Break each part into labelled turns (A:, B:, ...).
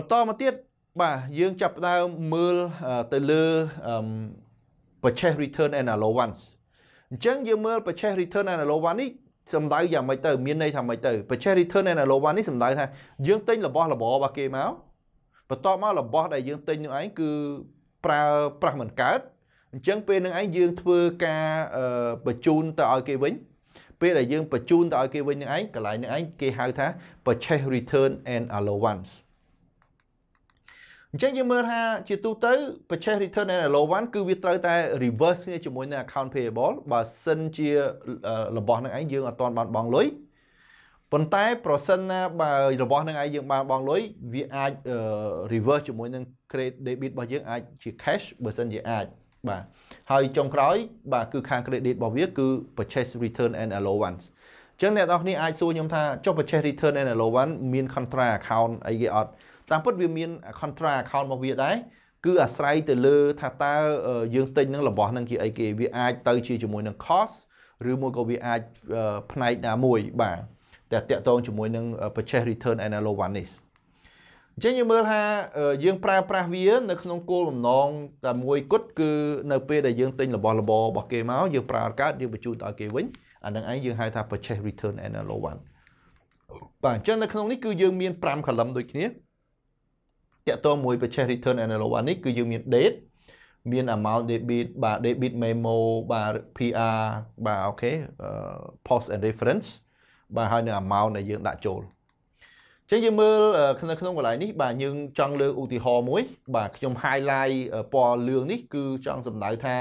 A: បន្តមកទៀតបាទយើងចាប់ផ្ដើមមើលទៅលើ purchase return and allowance អញ្ចឹងយើងមើល purchase return and allowance នេះសំដៅយ៉ាងម៉េចទៅមានន័យថាម៉េចទៅ purchase return and allowance នេះសំដៅថាយើងទិញរបស់របររបស់គេមកបន្ទាប់មករបស់ដែលយើងទិញនោះឯងគឺប្រើប្រាស់មិនកើតអញ្ចឹងពេលនឹងឯងយើងធ្វើការបញ្ជូនទៅឲ្យគេវិញ ពេលដែលយើងបញ្ជូនទៅឲ្យគេវិញនឹងឯងកន្លែងនឹងឯងគេហៅថា purchase return and allowance អញ្ចឹងយើងមើលថាជាទូទៅ purchase return and allowance គឺវាត្រូវតែ reverse គ្នាជាមួយនឹង account payable បើសិនជារបស់នឹងឯងយើងអត់ទាន់បានបង់លុយប៉ុន្តែប្រសិនណាបើរបស់នឹងឯងយើងបានបង់លុយវាអាច reverse ជាមួយនឹង credit debit របស់យើងអាចជា cash បើសិនជាអាចបាទហើយចុងក្រោយបាទគឺខាង credit របស់វា គឺ purchase return and allowance អញ្ចឹងអ្នកនរគ្នាអាចសួរខ្ញុំថាចុះ purchase return and allowance មាន contra account អីគេអត់តាមពិតវាមាន contra account របស់វាដែរគឺអាស្រ័យទៅលើថាតើយើងទិញនឹងរបស់នឹងជាអីគេវាអាច ទៅ ជាជាមួយនឹង cost ឬមួយក៏វាអាចផ្នែកណាមួយបាទតែតកតងជាមួយនឹង purchase return analog vanis អញ្ចឹងយើងមើលថាយើងប្រើប្រាស់វានៅ ក្នុងគោលបំណងតែមួយគត់គឺនៅពេលដែលយើងទិញរបស់របររបស់គេមកយើងប្រើកើតយើងបញ្ជូនទៅឲ្យគេវិញអានឹងឯងយើងហៅថា purchase return analog one បាទអញ្ចឹងនៅក្នុងនេះគឺយើងមាន5 column ដូចគ្នាតកតមួយ purchase return analysis នេះគឺយើងមាន date មាន amount debit បាទ debit memo បាទ PR បាទអូខេ post and reference បាទហើយនៅ amount ដែលយើងដាក់ចូលចឹងយើងមើលនៅក្នុងកន្លែងនេះ បាទយើងចង់លើកឧទាហរណ៍មួយ បាទខ្ញុំ highlight ពណ៌លឿងនេះគឺចង់សម្ដៅថា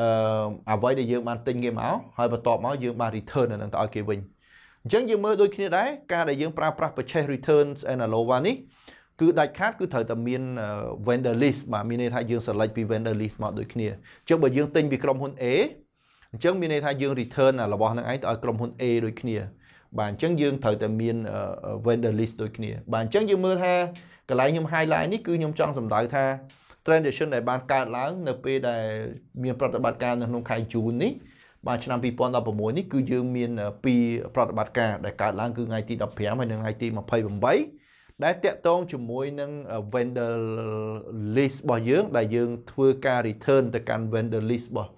A: អឺអ្វីដែលយើងបានទិញគេមកហើយបន្ទាប់មកយើងបាន return នៅនឹងទៅឲ្យគេវិញអញ្ចឹងយើងមើលដូចគ្នាដែរការដែលយើងប្រើប្រាស់ purchase returns and allowa នេះគឺដាច់ខាតគឺត្រូវតែមាន vendor list បាទមានន័យថាយើង select ពី vendor list មកដូចគ្នាអញ្ចឹងបើយើងទិញពីក្រុមហ៊ុន A អញ្ចឹងមានន័យថាយើង return របស់នឹងឯងទៅឲ្យក្រុមហ៊ុន A ដូចគ្នា បាទអញ្ចឹងយើងត្រូវតែមាន vendor list ដូចគ្នា បាទអញ្ចឹងយើងមើលថាកន្លែងខ្ញុំ highlight នេះគឺខ្ញុំចង់សម្ដៅថា transaction ដែលបានកើតឡើងនៅពេលដែលមានប្រតិបត្តិការនៅក្នុងខែជូននេះបាទឆ្នាំ2016នេះគឺយើងមានពីរប្រតិបត្តិការដែលកើតឡើងគឺថ្ងៃទី15ហើយនិងថ្ងៃទី28ដែលតាក់ទងជាមួយនឹង vendor list របស់យើង ដែលយើង ធ្វើការ return ទៅកាន់ vendor list របស់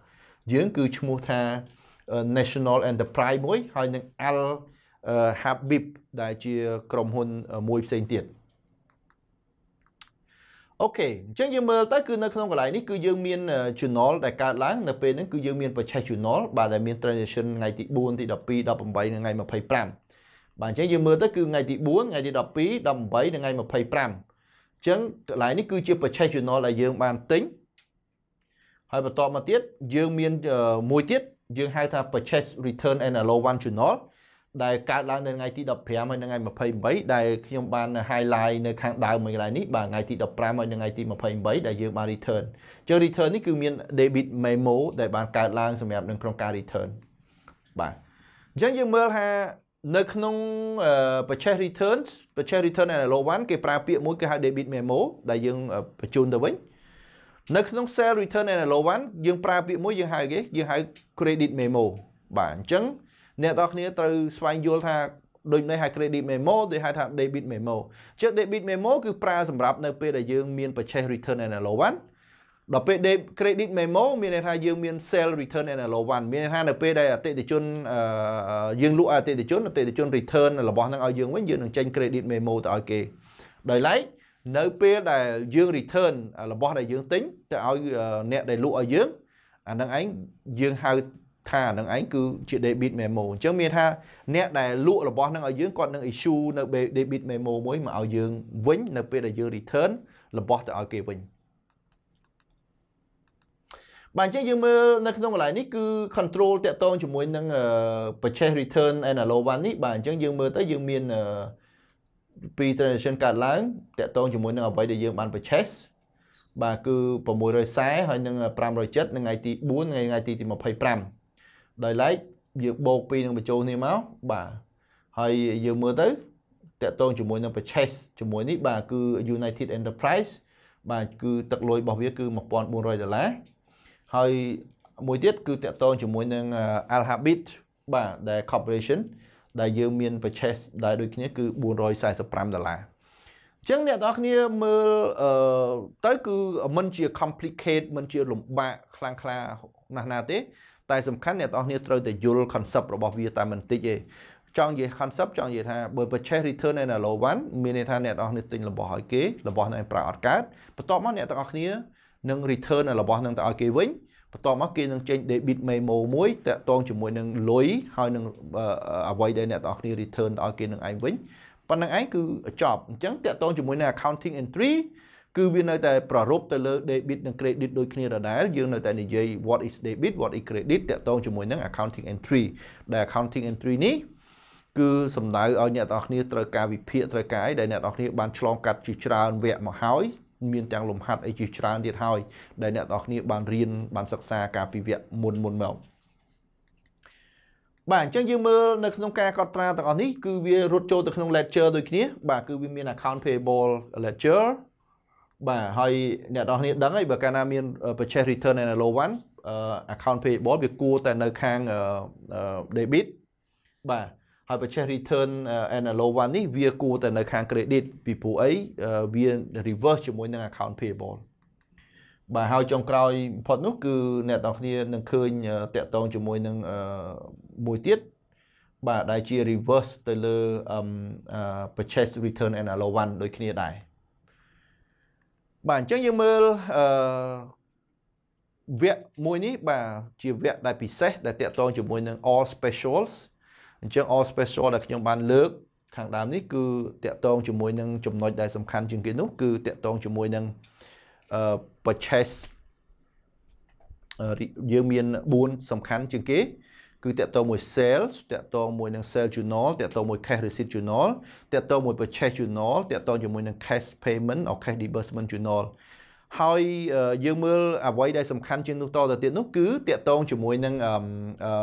A: យើង គឺឈ្មោះថា National Enterprise មួយហើយនឹង Al Habib ដែលជាក្រុមហ៊ុនមួយផ្សេងទៀតអូខេអញ្ចឹងយើងមើលទៅគឺនៅក្នុងកន្លែងនេះគឺយើងមាន journal ដែលកើតឡើងនៅពេលហ្នឹងគឺយើងមានប្រឆេះ journal បាទដែលមាន transaction ថ្ងៃទី4ទី12 18និងថ្ងៃ25បាទអញ្ចឹងយើងមើលទៅគឺថ្ងៃទី4ថ្ងៃទី12 18និងថ្ងៃ25អញ្ចឹងកន្លែងនេះគឺជា purchase journal ដែលយើងបានទិញហើយបន្តមកទៀតយើងមានមួយទៀតយើងហៅថា purchase return and allowance journal ដែលកើតឡើងនៅថ្ងៃទី15ហើយនៅថ្ងៃ28ដែលខ្ញុំបាន highlight នៅខាងដើមមួយកន្លែងនេះបាទថ្ងៃទី15ហើយនៅថ្ងៃទី28ដែលយើងបាន return ជើ return នេះគឺមាន debit memo ដែលបានកើតឡើងសម្រាប់នឹងក្នុងការ return បាទអញ្ចឹងយើងមើលថានៅក្នុងបច្ចេក return បច្ចេក return enable 1គេប្រើពាក្យមួយគេហៅ debit memo ដែលយើងបញ្ជូនទៅវិញនៅក្នុង sell return enable 1យើងប្រើពាក្យមួយយើងហៅគេយើងហៅ credit memo បាទអញ្ចឹង អ្នកនរគ្នាត្រូវស្វែងយល់ថាដូចនេះហៅ credit memo ដូចហៅថា debit memo ជា debit memo គឺប្រើសម្រាប់នៅពេលដែលយើងមាន purchase return enable 1ដល់ពេល credit memo មានន័យថាយើងមាន sell return and allow one មានន័យថានៅពេលដែលអតិថិជនយើងលក់អតិថិជនអតិថិជន return របស់នឹងឲ្យយើងវិញយើងនឹងចេញ credit memo ទៅឲ្យគេដោយឡែកនៅពេលដែលយើង return របស់ដែលយើងទិញទៅឲ្យអ្នកដែលលក់ឲ្យយើងអានឹងឯងយើងហៅថានឹងឯងគឺជា debit memo អញ្ចឹងមានថាអ្នកដែលលក់របស់នឹងឲ្យយើងគាត់នឹង issue នៅ debit memo មួយមកឲ្យយើងវិញនៅពេលដែលយើង return របស់ទៅឲ្យគេវិញបាទអញ្ចឹងយើងមើលនៅក្នុងកន្លែងនេះគឺ control តាក់ទងជាមួយនឹង purchase return and allow one នេះបាទអញ្ចឹងយើងមើលទៅយើងមានពី transaction កើតឡើងតាក់ទងជាមួយនឹងអ្វីដែលយើងបាន purchase បាទគឺ640ហើយនឹង570នឹងថ្ងៃទី4ថ្ងៃថ្ងៃទី25ដោយឡែកយើងបូកពីនឹងបញ្ចូលនេះមកបាទហើយយើងមើលទៅតាក់ទងជាមួយនឹង purchase ជាមួយនេះបាទគឺ United Enterprise បាទគឺទឹកលុយរបស់វាគឺ1400ដុល្លារហើយមួយទៀតគឺតកតងជាមួយនឹង Alhabit បាទដែល corporation ដែលយើងមាន purchase ដែលដូចគ្នាគឺ445ដុល្លារអញ្ចឹងអ្នកនរគ្នាមើលអឺទៅគឺมันជា complicate มันជាលំបាកខ្លាំងខ្លាណាស់ណាទេតែសំខាន់អ្នកនរគ្នាត្រូវតែយល់ concept របស់វាតែមិនតិចទេចង់និយាយ concept ចង់និយាយថាបើ purchase return and allow one មានន័យថាអ្នកនរគ្នាទិញរបស់ឲ្យគេរបស់នឹងប្រើអត់កើតបន្ទាប់មកអ្នកទាំងអស់គ្នានិង return របស់នឹងទៅឲ្យគេវិញបន្ទាប់មកគេនឹងចេញ debit memo មួយតាក់ទងជាមួយនឹងលុយហើយនឹងអ្វីដែលអ្នកទាំងអស់គ្នា return ទៅឲ្យគេនឹងឯងវិញប៉ុណ្្នឹងឯងគឺចប់អញ្ចឹងតាក់ទងជាមួយនឹង accounting entry គឺវានៅតែប្ររពទៅលើ debit និង credit ដូចគ្នាដដែល យើងនៅតែនិយាយ what is debit what is credit តាក់ទងជាមួយនឹង accounting entry ដែល accounting entry នេះគឺសំដៅឲ្យអ្នកទាំងអស់គ្នាត្រូវការវិភាគត្រូវការអីដែលអ្នកទាំងអស់គ្នា បានឆ្លងកាត់ជាច្រើនវគ្គមកហើយមានទាំងលំហាត់អីជាច្រើនទៀតហើយដែលអ្នកទាំងគ្នា បានរៀនបានសិក្សាការពីវគ្គមុនមុនមកបាទអញ្ចឹងយើងមើលនៅក្នុងការកត់ត្រាទាំងអស់នេះគឺវារត់ចូលទៅក្នុង ledger ដូចគ្នា បាទគឺវាមាន account payable ledger បាទហើយអ្នកនរគ្នាដឹងហើយបើកាលណាមាន purchase return and allow one account payable វាគួរតែនៅខាង debit បាទហើយបើចេះ return and allow 1នេះវាគួរតែនៅខាង credit ពីព្រោះអីវា reverse ជាមួយនឹង account payable បាទហើយចុងក្រោយបំផុតនោះគឺអ្នកទាំងគ្នានឹងឃើញតកតងជាមួយនឹងមួយទៀតបាទដែលជា reverse ទៅលើ purchase return and allow 1ដូចគ្នាដែរបាទអញ្ចឹងយើងមើលអឺវគ្គមួយនេះបាទជាវគ្គដែលពិសេស ដែលតកតងជាមួយនឹង all specials អញ្ចឹង all special ដែលខ្ញុំបានលើក ខាងដើមនេះគឺតកតងជាមួយនឹងចំណុចដែលសំខាន់ជាងគេនោះគឺតកតងជាមួយនឹងអឺ purchase យើងមាន4សំខាន់ជាងគេ គឺតកតងមួយ sales តកតងមួយនឹង sale journal តកតងមួយ cash receipt journal តកតងមួយ purchase journal តកតងជាមួយនឹង cash payment ឬ cash disbursement journal ហើយយើងមើលអ្វីដែលសំខាន់ជាងនោះតទៅទៀតនោះគឺតកតងជាមួយនឹងអឺ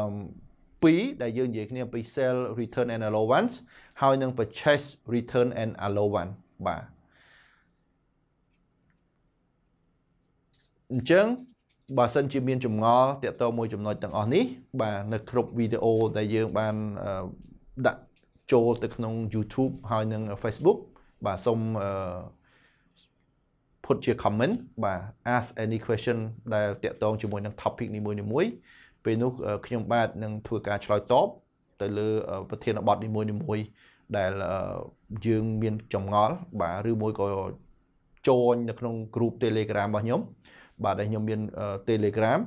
A: 2ដែលយើងនិយាយគ្នាពី sell return and allowance ហើយនឹង purchase return and allowance បាទអញ្ចឹងបើសិនជាមានចម្ងល់តកតមួយចំណុចទាំងអស់នេះបាទនៅគ្រប់វីដេអូដែលយើងបានដាក់ចូលទៅក្នុង YouTube ហើយនិង Facebook បាទសូមផុតជា comment បាទ ask any question ដែលតកតងជាមួយនឹង topic នីមួយៗពេលនោះខ្ញុំបាទនឹងធ្វើការឆ្លើយតបទៅលើប្រធានបទនីមួយៗដែលយើងមានចម្ងល់ បាទឬមួយក៏ចូលនៅក្នុង group Telegram របស់ខ្ញុំបាទដែលខ្ញុំមាន Telegram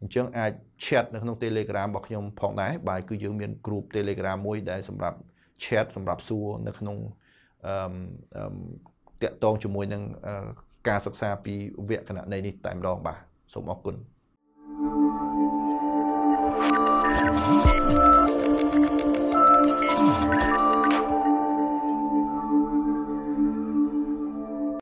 A: អញ្ចឹងអាច chat នៅក្នុង Telegram របស់ខ្ញុំផងដែរបាទគឺយើងមាន group Telegram មួយដែលសម្រាប់ chat សម្រាប់សួរនៅក្នុងអឺតាក់ទងជាមួយ នឹងការសិក្សា ពីវគ្គគណនេយ្យនេះតែម្ដងបាទសូមអរគុណ